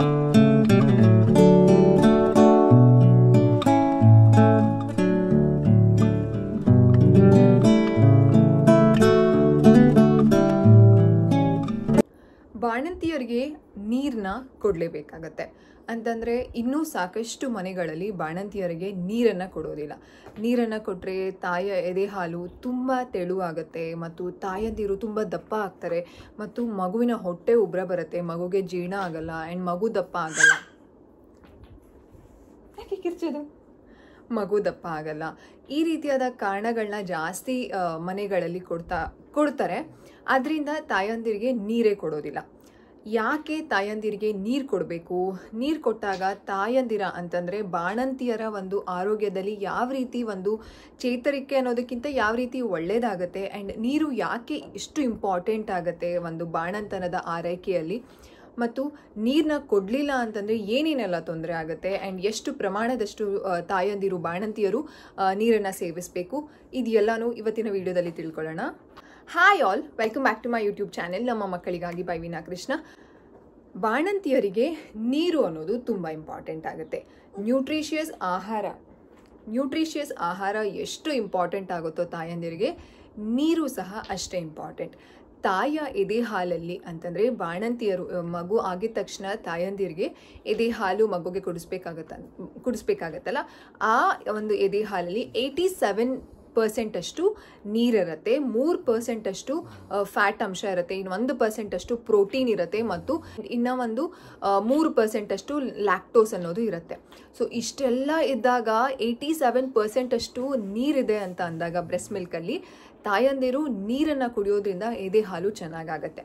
Thank you. ಅವರಿಗೆ ನೀರನ್ನ ಕೊಡಲೇಬೇಕಾಗತ್ತೆ ಅಂತಂದರೆ ಇನ್ನೂ ಸಾಕಷ್ಟು ಮನೆಗಳಲ್ಲಿ ಬಾಣಂತಿಯರಿಗೆ ನೀರನ್ನು ಕೊಡೋದಿಲ್ಲ ನೀರನ್ನು ಕೊಟ್ಟರೆ ತಾಯ ಎದೆ ಹಾಲು ತುಂಬ ತೆಳುವಾಗತ್ತೆ ಮತ್ತು ತಾಯಂದಿರು ತುಂಬ ದಪ್ಪ ಆಗ್ತಾರೆ ಮತ್ತು ಮಗುವಿನ ಹೊಟ್ಟೆ ಉಬ್ರ ಬರುತ್ತೆ ಮಗುಗೆ ಜೀರ್ಣ ಆಗಲ್ಲ ಆ್ಯಂಡ್ ಮಗು ದಪ್ಪ ಆಗಲ್ಲ ಯಾಕೆ ಕಿರ್ಚೋದು ಮಗು ದಪ್ಪ ಆಗಲ್ಲ ಈ ರೀತಿಯಾದ ಕಾರಣಗಳನ್ನ ಜಾಸ್ತಿ ಮನೆಗಳಲ್ಲಿ ಕೊಡ್ತಾ ಕೊಡ್ತಾರೆ ಅದರಿಂದ ತಾಯಂದಿರಿಗೆ ನೀರೇ ಕೊಡೋದಿಲ್ಲ ಯಾಕೆ ತಾಯಂದಿರಿಗೆ ನೀರು ಕೊಡಬೇಕು ನೀರು ಕೊಟ್ಟಾಗ ತಾಯಂದಿರ ಅಂತಂದರೆ ಬಾಣಂತಿಯರ ಒಂದು ಆರೋಗ್ಯದಲ್ಲಿ ಯಾವ ರೀತಿ ಒಂದು ಚೇತರಿಕೆ ಅನ್ನೋದಕ್ಕಿಂತ ಯಾವ ರೀತಿ ಒಳ್ಳೆಯದಾಗುತ್ತೆ ಆ್ಯಂಡ್ ನೀರು ಯಾಕೆ ಇಷ್ಟು ಇಂಪಾರ್ಟೆಂಟ್ ಆಗುತ್ತೆ ಒಂದು ಬಾಣಂತನದ ಆರೈಕೆಯಲ್ಲಿ ಮತ್ತು ನೀರನ್ನ ಕೊಡಲಿಲ್ಲ ಅಂತಂದರೆ ಏನೇನೆಲ್ಲ ತೊಂದರೆ ಆಗುತ್ತೆ ಆ್ಯಂಡ್ ಎಷ್ಟು ಪ್ರಮಾಣದಷ್ಟು ತಾಯಂದಿರು ಬಾಣಂತಿಯರು ನೀರನ್ನು ಸೇವಿಸಬೇಕು ಇದು ಇವತ್ತಿನ ವಿಡಿಯೋದಲ್ಲಿ ತಿಳ್ಕೊಳ್ಳೋಣ hi all welcome back to my YouTube channel ನಮ್ಮ ಮಕ್ಕಳಿಗಾಗಿ ಬೈ ವೀನಾ ಕೃಷ್ಣ ಬಾಣಂತಿಯರಿಗೆ ನೀರು ಅನ್ನೋದು ತುಂಬ ಇಂಪಾರ್ಟೆಂಟ್ ಆಗುತ್ತೆ ನ್ಯೂಟ್ರಿಷಿಯಸ್ ಆಹಾರ ನ್ಯೂಟ್ರಿಷಿಯಸ್ ಆಹಾರ ಎಷ್ಟು ಇಂಪಾರ್ಟೆಂಟ್ ಆಗುತ್ತೋ ತಾಯಂದಿರಿಗೆ ನೀರು ಸಹ ಅಷ್ಟೇ ಇಂಪಾರ್ಟೆಂಟ್ ತಾಯಿಯ ಎದೆ ಹಾಲಲ್ಲಿ ಅಂತಂದರೆ ಬಾಣಂತಿಯರು ಮಗು ಆಗಿದ ತಕ್ಷಣ ತಾಯಂದಿರಿಗೆ ಎದೆ ಹಾಲು ಮಗುಗೆ ಕುಡಿಸ್ಬೇಕಾಗತ್ತ ಕುಡಿಸ್ಬೇಕಾಗತ್ತಲ್ಲ ಆ ಒಂದು ಎದೆ ಹಾಲಲ್ಲಿ ಏಯ್ಟಿ ಸೆವೆನ್ ಪರ್ಸೆಂಟಷ್ಟು ನೀರಿರುತ್ತೆ ಮೂರು ಪರ್ಸೆಂಟಷ್ಟು ಫ್ಯಾಟ್ ಅಂಶ ಇರುತ್ತೆ ಇನ್ನು ಒಂದು ಪರ್ಸೆಂಟಷ್ಟು ಪ್ರೋಟೀನ್ ಇರುತ್ತೆ ಮತ್ತು ಇನ್ನು ಒಂದು ಮೂರು ಪರ್ಸೆಂಟಷ್ಟು ಲ್ಯಾಕ್ಟೋಸ್ ಅನ್ನೋದು ಇರುತ್ತೆ ಸೊ ಇಷ್ಟೆಲ್ಲ ಇದ್ದಾಗ ಏಯ್ಟಿ ಸೆವೆನ್ ಪರ್ಸೆಂಟಷ್ಟು ನೀರಿದೆ ಅಂತ ಅಂದಾಗ ಬ್ರೆಸ್ಟ್ ಮಿಲ್ಕಲ್ಲಿ ತಾಯಂದಿರು ನೀರನ್ನು ಕುಡಿಯೋದ್ರಿಂದ ಎದೆ ಹಾಲು ಚೆನ್ನಾಗಾಗತ್ತೆ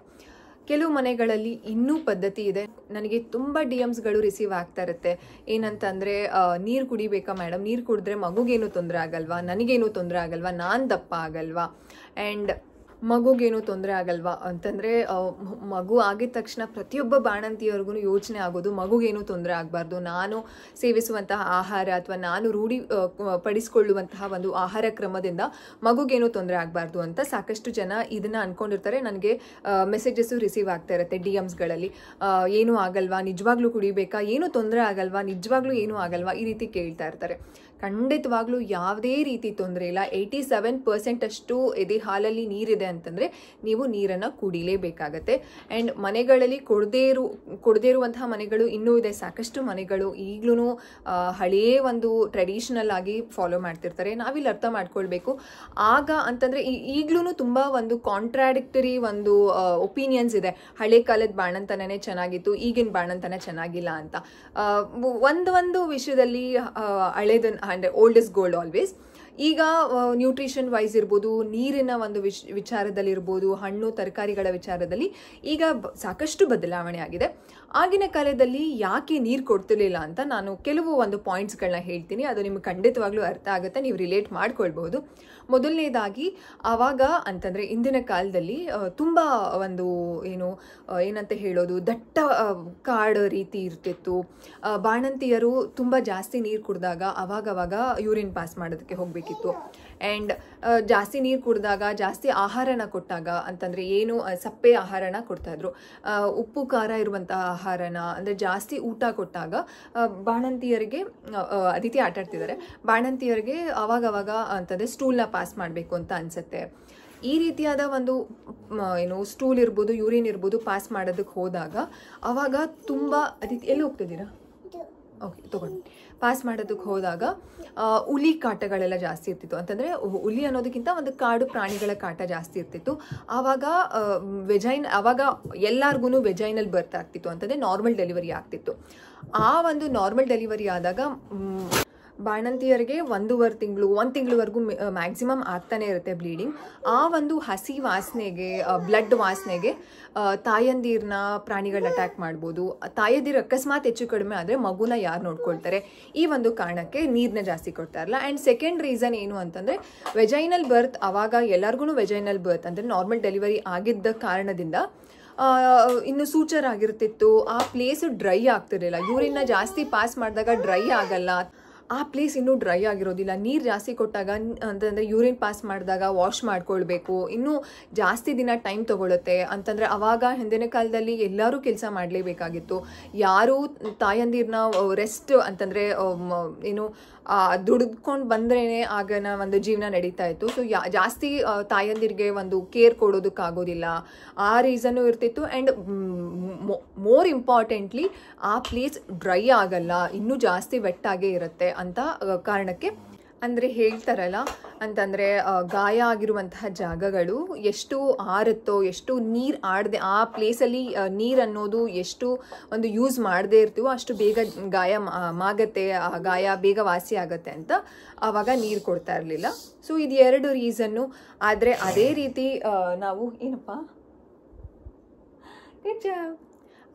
ಕೆಲವು ಮನೆಗಳಲ್ಲಿ ಇನ್ನೂ ಪದ್ಧತಿ ಇದೆ ನನಗೆ ತುಂಬ ಡಿ ಎಮ್ಸ್ಗಳು ರಿಸೀವ್ ಆಗ್ತಾ ಇರುತ್ತೆ ಏನಂತಂದರೆ ನೀರು ಕುಡಿಬೇಕಾ ಮೇಡಮ್ ನೀರು ಕುಡಿದ್ರೆ ಮಗುಗೇನು ತೊಂದರೆ ಆಗಲ್ವಾ ನನಗೇನು ತೊಂದರೆ ಆಗಲ್ವಾ ನಾನು ದಪ್ಪ ಆಗಲ್ವಾ ಆ್ಯಂಡ್ ಮಗುಗೇನು ತೊಂದರೆ ಆಗಲ್ವಾ ಅಂತಂದರೆ ಮಗು ಆಗಿದ ತಕ್ಷಣ ಪ್ರತಿಯೊಬ್ಬ ಬಾಣಂತಿಯವ್ರಿಗೂ ಯೋಚನೆ ಆಗೋದು ಮಗುಗೇನು ತೊಂದರೆ ಆಗಬಾರ್ದು ನಾನು ಸೇವಿಸುವಂತಹ ಆಹಾರ ಅಥವಾ ನಾನು ರೂಢಿ ಪಡಿಸಿಕೊಳ್ಳುವಂತಹ ಒಂದು ಆಹಾರ ಕ್ರಮದಿಂದ ಮಗುಗೇನು ತೊಂದರೆ ಆಗಬಾರ್ದು ಅಂತ ಸಾಕಷ್ಟು ಜನ ಇದನ್ನು ಅಂದ್ಕೊಂಡಿರ್ತಾರೆ ನನಗೆ ಮೆಸೇಜಸ್ಸು ರಿಸೀವ್ ಆಗ್ತಾ ಇರುತ್ತೆ ಡಿ ಎಮ್ಸ್ಗಳಲ್ಲಿ ಏನೂ ಆಗಲ್ವಾ ನಿಜವಾಗ್ಲೂ ಕುಡಿಬೇಕಾ ಏನೂ ತೊಂದರೆ ಆಗಲ್ವಾ ನಿಜವಾಗ್ಲೂ ಏನೂ ಆಗಲ್ವಾ ಈ ರೀತಿ ಕೇಳ್ತಾ ಇರ್ತಾರೆ ಖಂಡಿತವಾಗ್ಲೂ ಯಾವುದೇ ರೀತಿ ತೊಂದರೆ ಇಲ್ಲ ಏಯ್ಟಿ ಸೆವೆನ್ ಪರ್ಸೆಂಟ್ ಅಷ್ಟು ಎದೆ ಹಾಲಲ್ಲಿ ನೀರಿದೆ ಅಂತಂದರೆ ನೀವು ನೀರನ್ನು ಕುಡಿಲೇಬೇಕಾಗತ್ತೆ ಆ್ಯಂಡ್ ಮನೆಗಳಲ್ಲಿ ಕೊಡದೇ ಇರು ಕೊಡದೇ ಇರುವಂತಹ ಮನೆಗಳು ಇನ್ನೂ ಇದೆ ಸಾಕಷ್ಟು ಮನೆಗಳು ಈಗಲೂ ಹಳೆಯ ಒಂದು ಟ್ರೆಡಿಷನಲ್ ಆಗಿ ಫಾಲೋ ಮಾಡ್ತಿರ್ತಾರೆ ನಾವಿಲ್ಲಿ ಅರ್ಥ ಮಾಡ್ಕೊಳ್ಬೇಕು ಆಗ ಅಂತಂದರೆ ಈಗಲೂ ತುಂಬ ಒಂದು ಕಾಂಟ್ರಾಡಿಕ್ಟರಿ ಒಂದು ಒಪಿನಿಯನ್ಸ್ ಇದೆ ಹಳೆ ಕಾಲದ ಬಾಣಂತನೇ ಚೆನ್ನಾಗಿತ್ತು ಈಗಿನ ಬಾಣಂತನ ಚೆನ್ನಾಗಿಲ್ಲ ಅಂತ ಒಂದು ಒಂದು ವಿಷಯದಲ್ಲಿ ಹಳೇದನ್ನು ಅಂದರೆ ಓಲ್ಡ್ ಇಸ್ ಗೋಲ್ಡ್ ಆಲ್ವೇಸ್ ಈಗ ನ್ಯೂಟ್ರಿಷನ್ ವೈಸ್ ಇರ್ಬೋದು ನೀರಿನ ಒಂದು ವಿಶ್ ವಿಚಾರದಲ್ಲಿ ಹಣ್ಣು ತರಕಾರಿಗಳ ವಿಚಾರದಲ್ಲಿ ಈಗ ಸಾಕಷ್ಟು ಬದಲಾವಣೆ ಆಗಿದೆ ಆಗಿನ ಕಾಲದಲ್ಲಿ ಯಾಕೆ ನೀರು ಕೊಡ್ತಿರ್ಲಿಲ್ಲ ಅಂತ ನಾನು ಕೆಲವು ಒಂದು ಪಾಯಿಂಟ್ಸ್ಗಳನ್ನ ಹೇಳ್ತೀನಿ ಅದು ನಿಮ್ಗೆ ಖಂಡಿತವಾಗ್ಲೂ ಅರ್ಥ ಆಗುತ್ತೆ ನೀವು ರಿಲೇಟ್ ಮಾಡ್ಕೊಳ್ಬೋದು ಮೊದಲನೇದಾಗಿ ಆವಾಗ ಅಂತಂದರೆ ಇಂದಿನ ಕಾಲದಲ್ಲಿ ತುಂಬ ಒಂದು ಏನು ಏನಂತ ಹೇಳೋದು ದಟ್ಟ ಕಾಡು ರೀತಿ ಇರ್ತಿತ್ತು ಬಾಣಂತಿಯರು ತುಂಬ ಜಾಸ್ತಿ ನೀರು ಕುಡಿದಾಗ ಅವಾಗವಾಗ ಯೂರಿನ್ ಪಾಸ್ ಮಾಡೋದಕ್ಕೆ ಹೋಗಬೇಕಿತ್ತು ಆ್ಯಂಡ್ uh, ಜಾಸ್ತಿ ನೀರು ಕುಡಿದಾಗ ಜಾಸ್ತಿ ಆಹಾರನ ಕೊಟ್ಟಾಗ ಅಂತಂದರೆ ಏನು ಸಪ್ಪೆ ಆಹಾರನ ಕೊಡ್ತಾಯಿದ್ರು ಉಪ್ಪು ಖಾರ ಇರುವಂತಹ ಆಹಾರನ ಅಂದರೆ ಜಾಸ್ತಿ ಊಟ ಕೊಟ್ಟಾಗ ಬಾಣಂತಿಯರಿಗೆ ಅದಿತಿ ಆಟ ಆಡ್ತಿದ್ದಾರೆ ಬಾಣಂತಿಯರಿಗೆ ಅವಾಗವಾಗ ಅಂತಂದರೆ ಸ್ಟೂಲ್ನ ಪಾಸ್ ಮಾಡಬೇಕು ಅಂತ ಅನಿಸುತ್ತೆ ಈ ರೀತಿಯಾದ ಒಂದು ಏನು ಸ್ಟೂಲ್ ಇರ್ಬೋದು ಯೂರಿನ್ ಇರ್ಬೋದು ಪಾಸ್ ಮಾಡೋದಕ್ಕೆ ಹೋದಾಗ ಆವಾಗ ತುಂಬ ಅದಿತಿ ಎಲ್ಲಿ ಹೋಗ್ತಿದ್ದೀರಾ ಓಕೆ ತೊಗೊಂಡು ಪಾಸ್ ಮಾಡೋದಕ್ಕೆ ಹೋದಾಗ ಹುಲಿ ಕಾಟಗಳೆಲ್ಲ ಜಾಸ್ತಿ ಇರ್ತಿತ್ತು ಅಂತಂದರೆ ಹುಲಿ ಅನ್ನೋದಕ್ಕಿಂತ ಒಂದು ಕಾಡು ಪ್ರಾಣಿಗಳ ಕಾಟ ಜಾಸ್ತಿ ಇರ್ತಿತ್ತು ಆವಾಗ ವೆಜೈನ್ ಆವಾಗ ಎಲ್ಲರಿಗೂ ವೆಜೈನಲ್ಲಿ ಬರ್ತಾ ಇರ್ತಿತ್ತು ಅಂತಂದರೆ ನಾರ್ಮಲ್ ಡೆಲಿವರಿ ಆಗ್ತಿತ್ತು ಆ ಒಂದು ನಾರ್ಮಲ್ ಡೆಲಿವರಿ ಆದಾಗ ಬಾಣಂತಿಯರಿಗೆ ಒಂದೂವರೆ ತಿಂಗಳು ಒಂದು ತಿಂಗಳವರೆಗೂ ಮ್ಯಾಕ್ಸಿಮಮ್ ಆಗ್ತಾನೆ ಇರುತ್ತೆ ಬ್ಲೀಡಿಂಗ್ ಆ ಒಂದು ಹಸಿ ವಾಸನೆಗೆ ಬ್ಲಡ್ ವಾಸನೆಗೆ ತಾಯಂದಿರನ್ನ ಪ್ರಾಣಿಗಳು ಅಟ್ಯಾಕ್ ಮಾಡ್ಬೋದು ತಾಯಂದಿರು ಅಕಸ್ಮಾತ್ ಹೆಚ್ಚು ಕಡಿಮೆ ಆದರೆ ಮಗುನ ಯಾರು ನೋಡ್ಕೊಳ್ತಾರೆ ಈ ಒಂದು ಕಾರಣಕ್ಕೆ ನೀರನ್ನ ಜಾಸ್ತಿ ಇರಲ್ಲ ಆ್ಯಂಡ್ ಸೆಕೆಂಡ್ ರೀಸನ್ ಏನು ಅಂತಂದರೆ ವೆಜೈನಲ್ ಬರ್ತ್ ಆವಾಗ ಎಲ್ಲರಿಗೂ ವೆಜೈನಲ್ ಬರ್ತ್ ಅಂದರೆ ನಾರ್ಮಲ್ ಡೆಲಿವರಿ ಆಗಿದ್ದ ಕಾರಣದಿಂದ ಇನ್ನು ಸೂಚರ್ ಆಗಿರ್ತಿತ್ತು ಆ ಪ್ಲೇಸು ಡ್ರೈ ಆಗ್ತಿರಲಿಲ್ಲ ಯೂರಿನ್ನ ಜಾಸ್ತಿ ಪಾಸ್ ಮಾಡಿದಾಗ ಡ್ರೈ ಆಗಲ್ಲ ಆ ಪ್ಲೇಸ್ ಇನ್ನೂ ಡ್ರೈ ಆಗಿರೋದಿಲ್ಲ ನೀರು ಜಾಸ್ತಿ ಕೊಟ್ಟಾಗ ಅಂತಂದರೆ ಯೂರಿನ್ ಪಾಸ್ ಮಾಡಿದಾಗ ವಾಶ್ ಮಾಡ್ಕೊಳ್ಬೇಕು ಇನ್ನೂ ಜಾಸ್ತಿ ದಿನ ಟೈಮ್ ತೊಗೊಳುತ್ತೆ ಅಂತಂದರೆ ಆವಾಗ ಹಿಂದಿನ ಕಾಲದಲ್ಲಿ ಎಲ್ಲರೂ ಕೆಲಸ ಮಾಡಲೇಬೇಕಾಗಿತ್ತು ಯಾರೂ ತಾಯಂದಿರನ್ನ ರೆಸ್ಟ್ ಅಂತಂದರೆ ಏನು ದುಡಿದ್ಕೊಂಡು ಬಂದ್ರೇ ಆಗನ ಒಂದು ಜೀವನ ನಡೀತಾ ಇತ್ತು ಸೊ ಯಾ ಜಾಸ್ತಿ ತಾಯಂದಿರಿಗೆ ಒಂದು ಕೇರ್ ಕೊಡೋದಕ್ಕಾಗೋದಿಲ್ಲ ಆ ರೀಸನ್ನು ಇರ್ತಿತ್ತು ಆ್ಯಂಡ್ ಮೋರ್ ಇಂಪಾರ್ಟೆಂಟ್ಲಿ ಆ ಪ್ಲೇಸ್ ಡ್ರೈ ಆಗಲ್ಲ ಇನ್ನೂ ಜಾಸ್ತಿ ವೆಟ್ಟಾಗೇ ಇರುತ್ತೆ ಅಂತ ಕಾರಣಕ್ಕೆ ಅಂದರೆ ಹೇಳ್ತಾರಲ್ಲ ಅಂತಂದರೆ ಗಾಯ ಆಗಿರುವಂತಹ ಜಾಗಗಳು ಎಷ್ಟು ಆರುತ್ತೋ ಎಷ್ಟು ನೀರು ಆಡದೆ ಆ ಪ್ಲೇಸಲ್ಲಿ ನೀರು ಅನ್ನೋದು ಎಷ್ಟು ಒಂದು ಯೂಸ್ ಮಾಡದೇ ಇರ್ತೀವೋ ಅಷ್ಟು ಬೇಗ ಗಾಯ ಮಾಗತ್ತೆ ಆ ಗಾಯ ಬೇಗ ವಾಸಿ ಆಗತ್ತೆ ಅಂತ ಆವಾಗ ನೀರು ಕೊಡ್ತಾ ಇರಲಿಲ್ಲ ಸೊ ಇದು ಎರಡು ರೀಸನ್ನು ಆದರೆ ಅದೇ ರೀತಿ ನಾವು ಏನಪ್ಪ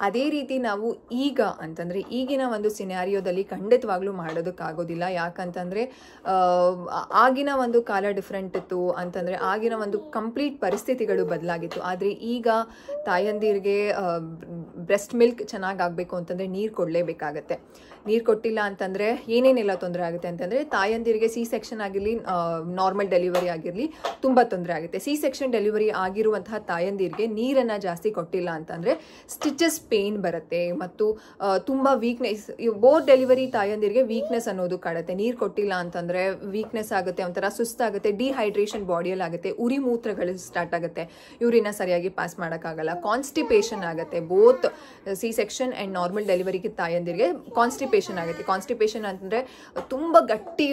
ಅದೇ ರೀತಿ ನಾವು ಈಗ ಅಂತಂದರೆ ಈಗಿನ ಒಂದು ಸಿನಾರಿಯೋದಲ್ಲಿ ಖಂಡಿತವಾಗ್ಲೂ ಮಾಡೋದಕ್ಕಾಗೋದಿಲ್ಲ ಯಾಕಂತಂದರೆ ಆಗಿನ ಒಂದು ಕಾಲ ಡಿಫ್ರೆಂಟ್ ಇತ್ತು ಅಂತಂದರೆ ಆಗಿನ ಒಂದು ಕಂಪ್ಲೀಟ್ ಪರಿಸ್ಥಿತಿಗಳು ಬದಲಾಗಿತ್ತು ಆದರೆ ಈಗ ತಾಯಂದಿರಿಗೆ ಬ್ರೆಸ್ಟ್ ಮಿಲ್ಕ್ ಚೆನ್ನಾಗಿ ಆಗಬೇಕು ಅಂತಂದರೆ ನೀರು ಕೊಡಲೇಬೇಕಾಗತ್ತೆ ನೀರು ಕೊಟ್ಟಿಲ್ಲ ಅಂತಂದರೆ ಏನೇನೆಲ್ಲ ತೊಂದರೆ ಆಗುತ್ತೆ ಅಂತಂದರೆ ತಾಯಂದಿರಿಗೆ ಸಿ ಸೆಕ್ಷನ್ ಆಗಿರಲಿ ನಾರ್ಮಲ್ ಡೆಲಿವರಿ ಆಗಿರಲಿ ತುಂಬ ತೊಂದರೆ ಆಗುತ್ತೆ ಸಿ ಸೆಕ್ಷನ್ ಡೆಲಿವರಿ ಆಗಿರುವಂತಹ ತಾಯಂದಿರಿಗೆ ನೀರನ್ನು ಜಾಸ್ತಿ ಕೊಟ್ಟಿಲ್ಲ ಅಂತಂದರೆ ಸ್ಟಿಚಸ್ ಪೇಯ್ನ್ ಬರುತ್ತೆ ಮತ್ತು ತುಂಬ ವೀಕ್ನೆಸ್ ಬೋರ್ ಡೆಲಿವರಿ ತಾಯಂದಿರಿಗೆ ವೀಕ್ನೆಸ್ ಅನ್ನೋದು ಕಾಡುತ್ತೆ ನೀರು ಕೊಟ್ಟಿಲ್ಲ ಅಂತಂದರೆ ವೀಕ್ನೆಸ್ ಆಗುತ್ತೆ ಒಂಥರ ಸುಸ್ತಾಗುತ್ತೆ ಡಿಹೈಡ್ರೇಷನ್ ಬಾಡಿಯಲ್ಲಿ ಆಗುತ್ತೆ ಉರಿ ಮೂತ್ರಗಳು ಸ್ಟಾರ್ಟ್ ಆಗುತ್ತೆ ಯೂರಿನ ಸರಿಯಾಗಿ ಪಾಸ್ ಮಾಡೋಕ್ಕಾಗಲ್ಲ ಕಾನ್ಸ್ಟಿಪೇಷನ್ ಆಗುತ್ತೆ both C section and normal ಡೆಲಿವರಿಗೆ ತಾಯಂದಿರಿಗೆ ಕಾನ್ಸ್ಟಿಪೇಷನ್ ಆಗುತ್ತೆ ಕಾನ್ಸ್ಟಿಪೇಷನ್ ಅಂದರೆ ತುಂಬ ಗಟ್ಟಿ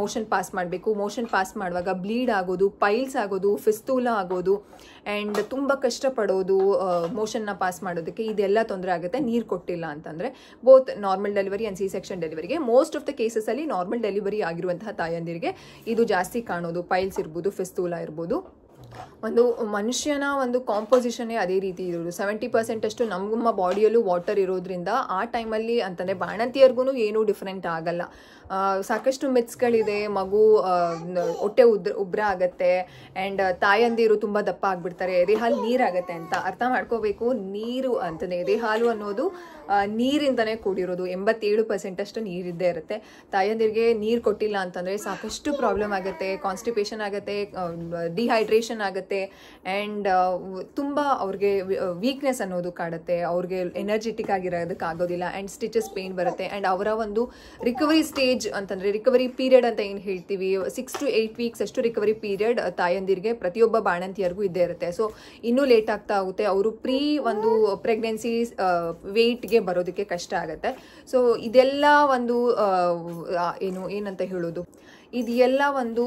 ಮೋಷನ್ ಪಾಸ್ ಮಾಡಬೇಕು ಮೋಷನ್ ಪಾಸ್ ಮಾಡುವಾಗ ಬ್ಲೀಡ್ ಆಗೋದು ಪೈಲ್ಸ್ ಆಗೋದು ಫಿಸ್ತೂಲ ಆಗೋದು ಆ್ಯಂಡ್ ತುಂಬ ಕಷ್ಟಪಡೋದು ಮೋಷನ್ನ ಪಾಸ್ ಮಾಡೋದಕ್ಕೆ ಇದೆಲ್ಲ ತೊಂದರೆ ಆಗುತ್ತೆ ನೀರು ಕೊಟ್ಟಿಲ್ಲ ಅಂತಂದರೆ both normal delivery and C section ಡೆಲಿವರಿಗೆ ಮೋಸ್ಟ್ ಆಫ್ ದ ಕೇಸಸಲ್ಲಿ ನಾರ್ಮಲ್ ಡೆಲಿವರಿ ಆಗಿರುವಂತಹ ತಾಯಂದಿರಿಗೆ ಇದು ಜಾಸ್ತಿ ಕಾಣೋದು ಪೈಲ್ಸ್ ಇರ್ಬೋದು ಫಿಸ್ತೂಲ ಇರ್ಬೋದು ಒಂದು ಮನುಷ್ಯನ ಒಂದು ಕಾಂಪೋಸಿಷನ್ನೇ ಅದೇ ರೀತಿ ಇರೋದು ಸೆವೆಂಟಿ ಅಷ್ಟು ನಮ್ಮ ಬಾಡಿಯಲ್ಲೂ ವಾಟರ್ ಇರೋದ್ರಿಂದ ಆ ಟೈಮಲ್ಲಿ ಅಂತಂದರೆ ಬಾಣಂತಿಯರ್ಗೂ ಏನೂ ಡಿಫ್ರೆಂಟ್ ಆಗಲ್ಲ ಸಾಕಷ್ಟು ಮಿತ್ಸ್ಗಳಿದೆ ಮಗು ಹೊಟ್ಟೆ ಉದ್ರ ಉಬ್ರ ಆಗುತ್ತೆ ಆ್ಯಂಡ್ ತಾಯಂದಿರು ತುಂಬ ದಪ್ಪ ಆಗಿಬಿಡ್ತಾರೆ ಎದೆಹಾಲು ನೀರಾಗತ್ತೆ ಅಂತ ಅರ್ಥ ಮಾಡ್ಕೋಬೇಕು ನೀರು ಅಂತಲೇ ಎದೆಹಾಲು ಅನ್ನೋದು ನೀರಿಂದನೇ ಕೂಡಿರೋದು ಎಂಬತ್ತೇಳು ಅಷ್ಟು ನೀರಿದ್ದೇ ಇರುತ್ತೆ ತಾಯಂದಿರಿಗೆ ನೀರು ಕೊಟ್ಟಿಲ್ಲ ಅಂತಂದರೆ ಸಾಕಷ್ಟು ಪ್ರಾಬ್ಲಮ್ ಆಗುತ್ತೆ ಕಾನ್ಸ್ಟಿಪೇಷನ್ ಆಗುತ್ತೆ ಡಿಹೈಡ್ರೇಷನ್ ಆಗುತ್ತೆ ಆ್ಯಂಡ್ uh, ತುಂಬ ಅವ್ರಿಗೆ ವೀಕ್ನೆಸ್ uh, ಅನ್ನೋದು ಕಾಡುತ್ತೆ ಅವ್ರಿಗೆ ಎನರ್ಜೆಟಿಕ್ ಆಗಿರೋದಕ್ಕೆ ಆಗೋದಿಲ್ಲ ಆ್ಯಂಡ್ ಸ್ಟಿಚಸ್ ಪೇಯ್ನ್ ಬರುತ್ತೆ ಆ್ಯಂಡ್ ಅವರ ಒಂದು ರಿಕವರಿ ಸ್ಟೇಜ್ ಅಂತಂದರೆ ರಿಕವರಿ ಪೀರಿಯಡ್ ಅಂತ ಏನು ಹೇಳ್ತೀವಿ ಸಿಕ್ಸ್ ಟು ಏಯ್ಟ್ ವೀಕ್ಸ್ ಅಷ್ಟು ರಿಕವರಿ ಪೀರಿಯಡ್ ತಾಯಂದಿರಿಗೆ ಪ್ರತಿಯೊಬ್ಬ ಬಾಣಂತಿಯರಿಗೂ ಇದ್ದೇ ಇರುತ್ತೆ ಸೊ ಇನ್ನೂ ಲೇಟ್ ಆಗ್ತಾ ಹೋಗುತ್ತೆ ಅವರು ಪ್ರೀ ಒಂದು ಪ್ರೆಗ್ನೆನ್ಸಿ ವೆಯ್ಟ್ಗೆ ಬರೋದಕ್ಕೆ ಕಷ್ಟ ಆಗುತ್ತೆ ಸೊ ಇದೆಲ್ಲ ಒಂದು ಏನು ಏನಂತ ಹೇಳೋದು ಇದೆಲ್ಲ ಒಂದು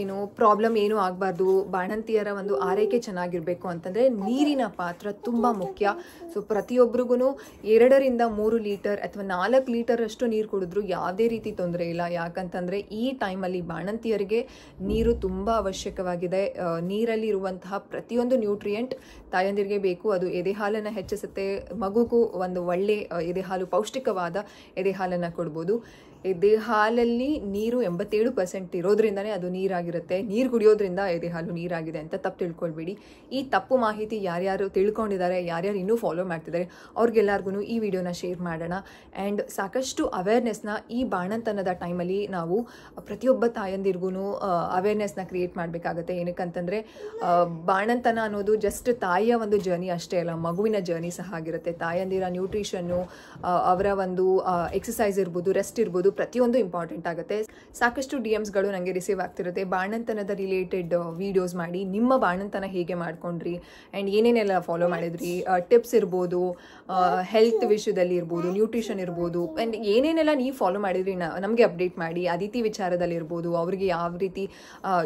ಏನು ಪ್ರಾಬ್ಲಮ್ ಏನೂ ಆಗಬಾರ್ದು ಬಾಣಂತಿ ಬಾಣಂತಿಯರ ಒಂದು ಆರೈಕೆ ಚೆನ್ನಾಗಿರಬೇಕು ಅಂತಂದರೆ ನೀರಿನ ಪಾತ್ರ ತುಂಬ ಮುಖ್ಯ ಸೊ ಪ್ರತಿಯೊಬ್ಬರಿಗೂ ಎರಡರಿಂದ ಮೂರು ಲೀಟರ್ ಅಥವಾ ನಾಲ್ಕು ಲೀಟರಷ್ಟು ನೀರು ಕುಡಿದ್ರೂ ಯಾವುದೇ ರೀತಿ ತೊಂದರೆ ಇಲ್ಲ ಯಾಕಂತಂದರೆ ಈ ಟೈಮಲ್ಲಿ ಬಾಣಂತಿಯರಿಗೆ ನೀರು ತುಂಬ ಅವಶ್ಯಕವಾಗಿದೆ ನೀರಲ್ಲಿ ಇರುವಂತಹ ಪ್ರತಿಯೊಂದು ನ್ಯೂಟ್ರಿಯೆಂಟ್ ತಾಯಂದಿರಿಗೆ ಬೇಕು ಅದು ಎದೆಹಾಲನ್ನು ಹೆಚ್ಚಿಸುತ್ತೆ ಮಗುಗೂ ಒಂದು ಒಳ್ಳೆ ಎದೆಹಾಲು ಪೌಷ್ಟಿಕವಾದ ಎದೆಹಾಲನ್ನು ಕೊಡ್ಬೋದು ಎದೆ ಹಾಲಲ್ಲಿ ನೀರು ಎಂಬತ್ತೇಳು ಪರ್ಸೆಂಟ್ ಇರೋದ್ರಿಂದನೇ ಅದು ನೀರಾಗಿರುತ್ತೆ ನೀರು ಕುಡಿಯೋದ್ರಿಂದ ಎದೆ ನೀರಾಗಿದೆ ಅಂತ ತಪ್ಪು ತಿಳ್ಕೊಳ್ಬೇಡಿ ಈ ತಪ್ಪು ಮಾಹಿತಿ ಯಾರ್ಯಾರು ತಿಳ್ಕೊಂಡಿದ್ದಾರೆ ಯಾರ್ಯಾರು ಇನ್ನೂ ಫಾಲೋ ಮಾಡ್ತಿದ್ದಾರೆ ಅವ್ರಿಗೆಲ್ಲರಿಗೂ ಈ ವಿಡಿಯೋನ ಶೇರ್ ಮಾಡೋಣ ಆ್ಯಂಡ್ ಸಾಕಷ್ಟು ಅವೇರ್ನೆಸ್ನ ಈ ಬಾಣಂತನದ ಟೈಮಲ್ಲಿ ನಾವು ಪ್ರತಿಯೊಬ್ಬ ತಾಯಂದಿರ್ಗೂ ಅವೇರ್ನೆಸ್ನ ಕ್ರಿಯೇಟ್ ಮಾಡಬೇಕಾಗತ್ತೆ ಏನಕ್ಕಂತಂದರೆ ಬಾಣಂತನ ಅನ್ನೋದು ಜಸ್ಟ್ ತಾಯಿಯ ಒಂದು ಜರ್ನಿ ಅಷ್ಟೇ ಅಲ್ಲ ಮಗುವಿನ ಜರ್ನಿ ಸಹ ಆಗಿರುತ್ತೆ ತಾಯಂದಿರ ನ್ಯೂಟ್ರಿಷನ್ನು ಅವರ ಒಂದು ಎಕ್ಸಸೈಸ್ ಇರ್ಬೋದು ರೆಸ್ಟ್ ಇರ್ಬೋದು ಪ್ರತಿಯೊಂದು ಇಂಪಾರ್ಟೆಂಟ್ ಆಗುತ್ತೆ ಸಾಕಷ್ಟು ಡಿ ಎಮ್ಸ್ಗಳು ನನಗೆ ರಿಸೀವ್ ಆಗ್ತಿರುತ್ತೆ ಬಾಣಂತನದ ರಿಲೇಟೆಡ್ ವೀಡಿಯೋಸ್ uh, ಮಾಡಿ ನಿಮ್ಮ ಬಾಣಂತನ ಹೇಗೆ ಮಾಡ್ಕೊಂಡ್ರಿ ಆ್ಯಂಡ್ ಏನೇನೆಲ್ಲ ಫಾಲೋ ಮಾಡಿದ್ರಿ ಟಿಪ್ಸ್ uh, ಇರ್ಬೋದು ಹೆಲ್ತ್ uh, ವಿಷಯದಲ್ಲಿ ಇರ್ಬೋದು ನ್ಯೂಟ್ರಿಷನ್ ಇರ್ಬೋದು ಆ್ಯಂಡ್ ಏನೇನೆಲ್ಲ ನೀವು ಫಾಲೋ ಮಾಡಿದ್ರಿ ನಮಗೆ ಅಪ್ಡೇಟ್ ಮಾಡಿ ಅದಿತಿ ವಿಚಾರದಲ್ಲಿ ಇರ್ಬೋದು ಅವ್ರಿಗೆ ಯಾವ ರೀತಿ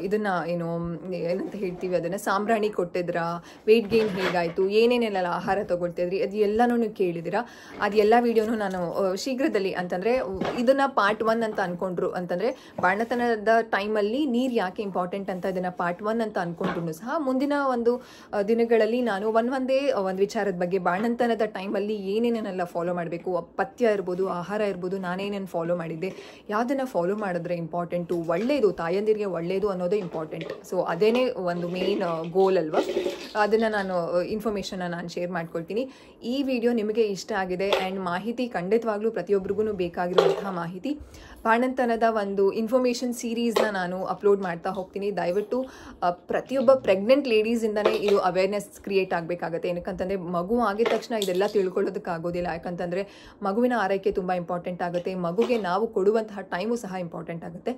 ಇದನ್ನು ಏನು ಏನಂತ ಹೇಳ್ತೀವಿ ಅದನ್ನು ಸಾಂಬ್ರಾಣಿ ಕೊಟ್ಟಿದ್ರಾ ವೆಯ್ಟ್ ಗೇನ್ ಹೇಗಾಯಿತು ಏನೇನೆಲ್ಲ ಆಹಾರ ತೊಗೊಳ್ತಿದ್ರಿ ಅದು ಎಲ್ಲನೂ ನೀವು ಕೇಳಿದಿರಾ ಅದೆಲ್ಲ ವಿಡಿಯೋನು ನಾನು ಶೀಘ್ರದಲ್ಲಿ ಅಂತಂದರೆ ಇದನ್ನು ಪಾರ್ಟ್ ಒನ್ ಅಂತ ಅನ್ಕೊಂಡ್ರು ಅಂತಂದರೆ ಬಾಣತನದ ಟೈಮಲ್ಲಿ ನೀರು ಯಾಕೆ ಇಂಪಾರ್ಟೆಂಟ್ ಅಂತ ಇದನ್ನು ಪಾರ್ಟ್ ಒನ್ ಅಂತ ಅನ್ಕೊಂಡ್ರು ಸಹ ಮುಂದಿನ ಒಂದು ದಿನಗಳಲ್ಲಿ ನಾನು ಒಂದೇ ಒಂದು ವಿಚಾರದ ಬಗ್ಗೆ ಬಾಣಂತನದ ಟೈಮಲ್ಲಿ ಏನೇನೆಲ್ಲ ಫಾಲೋ ಮಾಡಬೇಕು ಪಥ್ಯ ಇರ್ಬೋದು ಆಹಾರ ಇರ್ಬೋದು ನಾನೇನೇನು ಫಾಲೋ ಮಾಡಿದ್ದೆ ಯಾವುದನ್ನು ಫಾಲೋ ಮಾಡಿದ್ರೆ ಇಂಪಾರ್ಟೆಂಟು ಒಳ್ಳೆಯದು ತಾಯಂದಿರಿಗೆ ಒಳ್ಳೇದು ಅನ್ನೋದೇ ಇಂಪಾರ್ಟೆಂಟ್ ಸೊ ಅದೇನೆ ಒಂದು ಮೇನ್ ಗೋಲ್ ಅಲ್ವಾ ಅದನ್ನು ನಾನು ಇನ್ಫಾರ್ಮೇಷನ್ನ ನಾನು ಶೇರ್ ಮಾಡ್ಕೊಳ್ತೀನಿ ಈ ವಿಡಿಯೋ ನಿಮಗೆ ಇಷ್ಟ ಆಗಿದೆ ಆ್ಯಂಡ್ ಮಾಹಿತಿ ಖಂಡಿತವಾಗ್ಲೂ ಪ್ರತಿಯೊಬ್ಬರಿಗೂ ಬೇಕಾಗಿರುವಂತಹ ಮಾಹಿತಿ ರೀತಿ ಬಾಣಂತನದ ಒಂದು ಇನ್ಫಾರ್ಮೇಷನ್ ಸೀರೀಸ್ನ ನಾನು ಅಪ್ಲೋಡ್ ಮಾಡ್ತಾ ಹೋಗ್ತೀನಿ ದಯವಿಟ್ಟು ಪ್ರತಿಯೊಬ್ಬ ಪ್ರೆಗ್ನೆಂಟ್ ಲೇಡೀಸಿಂದನೇ ಇದು ಅವೇರ್ನೆಸ್ ಕ್ರಿಯೇಟ್ ಆಗಬೇಕಾಗತ್ತೆ ಏನಕ್ಕಂತಂದರೆ ಮಗು ಆಗಿದ ತಕ್ಷಣ ಇದೆಲ್ಲ ತಿಳ್ಕೊಳ್ಳೋದಕ್ಕಾಗೋದಿಲ್ಲ ಯಾಕಂತಂದರೆ ಮಗುವಿನ ಆರೈಕೆ ತುಂಬ ಇಂಪಾರ್ಟೆಂಟ್ ಆಗುತ್ತೆ ಮಗುಗೆ ನಾವು ಕೊಡುವಂತಹ ಟೈಮು ಸಹ ಇಂಪಾರ್ಟೆಂಟ್ ಆಗುತ್ತೆ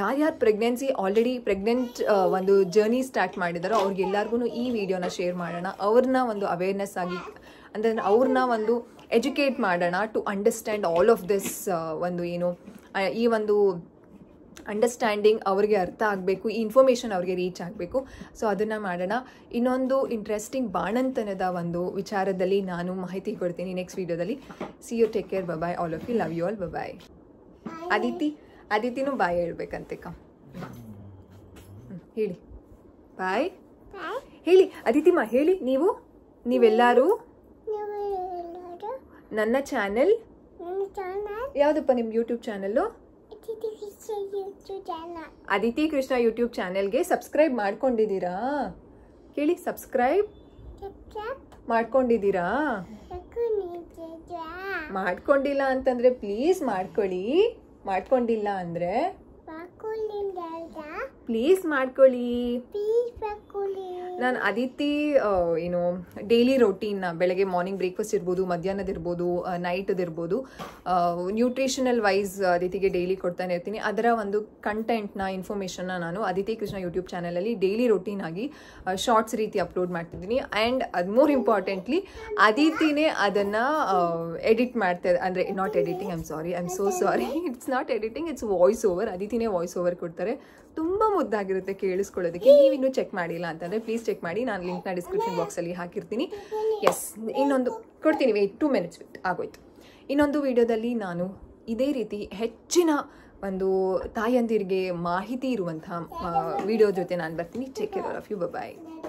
ಯಾರ್ಯಾರು ಪ್ರೆಗ್ನೆನ್ಸಿ ಆಲ್ರೆಡಿ ಪ್ರೆಗ್ನೆಂಟ್ ಒಂದು ಜರ್ನಿ ಸ್ಟಾರ್ಟ್ ಮಾಡಿದಾರೋ ಅವ್ರಿಗೆಲ್ಲರಿಗೂ ಈ ವಿಡಿಯೋನ ಶೇರ್ ಮಾಡೋಣ ಅವ್ರನ್ನ ಒಂದು ಅವೇರ್ನೆಸ್ ಆಗಿ ಅಂದರೆ ಅವ್ರನ್ನ ಒಂದು ಎಜುಕೇಟ್ ಮಾಡೋಣ to understand all of this ಒಂದು ಏನು ಈ ಒಂದು ಅಂಡರ್ಸ್ಟ್ಯಾಂಡಿಂಗ್ ಅವ್ರಿಗೆ ಅರ್ಥ ಆಗಬೇಕು ಈ ಇನ್ಫಾರ್ಮೇಷನ್ ಅವ್ರಿಗೆ ರೀಚ್ ಆಗಬೇಕು ಸೊ ಅದನ್ನು ಮಾಡೋಣ ಇನ್ನೊಂದು ಇಂಟ್ರೆಸ್ಟಿಂಗ್ ಬಾಣಂತನದ ಒಂದು ವಿಚಾರದಲ್ಲಿ ನಾನು ಮಾಹಿತಿ ಕೊಡ್ತೀನಿ ನೆಕ್ಸ್ಟ್ ವೀಡಿಯೋದಲ್ಲಿ see you take care bye bye all of you love you all bye bye Aditi ಅದಿತಿನೂ ಬಾಯ್ ಹೇಳ್ಬೇಕಂತೆ ಕಮ್ ಹೇಳಿ ಬಾಯ್ ಹೇಳಿ ಅದಿತಿಮ್ಮ ಹೇಳಿ ನೀವು ನೀವೆಲ್ಲರೂ ನನ್ನ ಚಾನೆಲ್ ಯಾವುದಪ್ಪ ನಿಮ್ಮ YouTube channel Aditi Krishna YouTube ಚಾನೆಲ್ಗೆ ಸಬ್ಸ್ಕ್ರೈಬ್ ಮಾಡ್ಕೊಂಡಿದ್ದೀರಾ ಕೇಳಿ ಸಬ್ಸ್ಕ್ರೈಬ್ ಮಾಡ್ಕೊಂಡಿದ್ದೀರಾ ಮಾಡ್ಕೊಂಡಿಲ್ಲ ಅಂತಂದ್ರೆ ಪ್ಲೀಸ್ ಮಾಡ್ಕೊಳ್ಳಿ ಮಾಡ್ಕೊಂಡಿಲ್ಲ ಅಂದ್ರೆ ಪ್ಲೀಸ್ ಮಾಡ್ಕೊಳ್ಳಿ ನಾನು ಅದಿತಿ ಏನು ಡೈಲಿ ರೊಟೀನ್ನ ಬೆಳಗ್ಗೆ ಮಾರ್ನಿಂಗ್ ಬ್ರೇಕ್ಫಾಸ್ಟ್ ಇರ್ಬೋದು ಮಧ್ಯಾಹ್ನದಿರ್ಬೋದು ಇರ್ಬೋದು ನ್ಯೂಟ್ರಿಷನಲ್ ವೈಸ್ ಅದಿತಿಗೆ ಡೈಲಿ ಕೊಡ್ತಾನೆ ಇರ್ತೀನಿ ಅದರ ಒಂದು ಕಂಟೆಂಟ್ನ ಇನ್ಫಾರ್ಮೇಷನ್ನ ನಾನು ಅದಿತಿ ಕೃಷ್ಣ ಯೂಟ್ಯೂಬ್ ಚಾನಲಲ್ಲಿ ಡೈಲಿ ರೊಟೀನ್ ಆಗಿ ಶಾರ್ಟ್ಸ್ ರೀತಿ ಅಪ್ಲೋಡ್ ಮಾಡ್ತಿದ್ದೀನಿ ಆ್ಯಂಡ್ ಅದು ಮೋರ್ ಇಂಪಾರ್ಟೆಂಟ್ಲಿ ಅದಿತಿನೇ ಅದನ್ನು ಎಡಿಟ್ ಮಾಡ್ತಾ ಅಂದರೆ not editing I'm sorry I am so sorry it's not editing it's voice over Aditi voice over ಕೊಡ್ತಾರೆ ತುಂಬ ಮುದ್ದಾಗಿರುತ್ತೆ ಕೇಳಿಸ್ಕೊಳ್ಳೋದಕ್ಕೆ ನೀವಿನ್ನೂ ಚೆಕ್ ಮಾಡಿಲ್ಲ ಅಂತಂದರೆ ಪ್ಲೀಸ್ ಚೆಕ್ ಮಾಡಿ ನಾನು ಲಿಂಕ್ನ ಡಿಸ್ಕ್ರಿಪ್ಷನ್ ಬಾಕ್ಸಲ್ಲಿ ಹಾಕಿರ್ತೀನಿ ಎಸ್ ಇನ್ನೊಂದು ಕೊಡ್ತೀನಿ ವೆಯ್ಟ್ ಟು ಮಿನಿಟ್ಸ್ ವಿಟ್ ಆಗೋಯ್ತು ಇನ್ನೊಂದು ವಿಡಿಯೋದಲ್ಲಿ ನಾನು ಇದೇ ರೀತಿ ಹೆಚ್ಚಿನ ಒಂದು ತಾಯಂದಿರಿಗೆ ಮಾಹಿತಿ ಇರುವಂತಹ ವಿಡಿಯೋ ಜೊತೆ ನಾನು ಬರ್ತೀನಿ ಚೆಕ್ ಇರೋರ್ ಆಫ್ ಯು ಬಾಯ್